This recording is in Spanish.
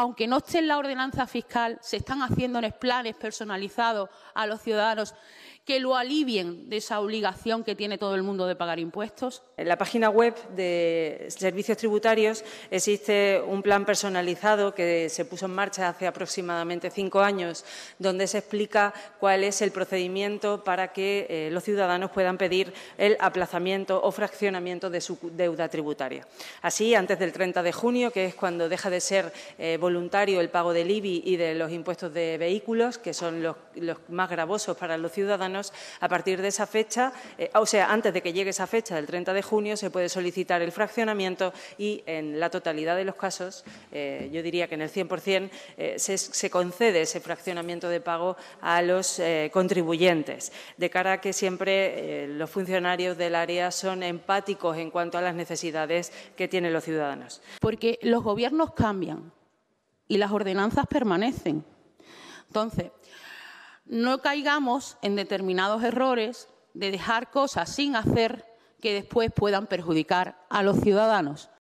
aunque no esté en la ordenanza fiscal, se están haciendo planes personalizados a los ciudadanos que lo alivien de esa obligación que tiene todo el mundo de pagar impuestos? En la página web de Servicios Tributarios existe un plan personalizado que se puso en marcha hace aproximadamente cinco años, donde se explica cuál es el procedimiento para que eh, los ciudadanos puedan pedir el aplazamiento o fraccionamiento de su deuda tributaria. Así, antes del 30 de junio, que es cuando deja de ser eh, voluntario el pago del IBI y de los impuestos de vehículos, que son los, más gravosos para los ciudadanos, a partir de esa fecha, eh, o sea, antes de que llegue esa fecha del 30 de junio, se puede solicitar el fraccionamiento y en la totalidad de los casos, eh, yo diría que en el 100%, eh, se, se, concede ese fraccionamiento de pago a los contribuyentes, de cara a que siempre los funcionarios del área son empáticos en cuanto a las necesidades que tienen los ciudadanos. Porque los gobiernos cambian, y las ordenanzas permanecen. Entonces, no caigamos en determinados errores de dejar cosas sin hacer que después puedan perjudicar a los ciudadanos.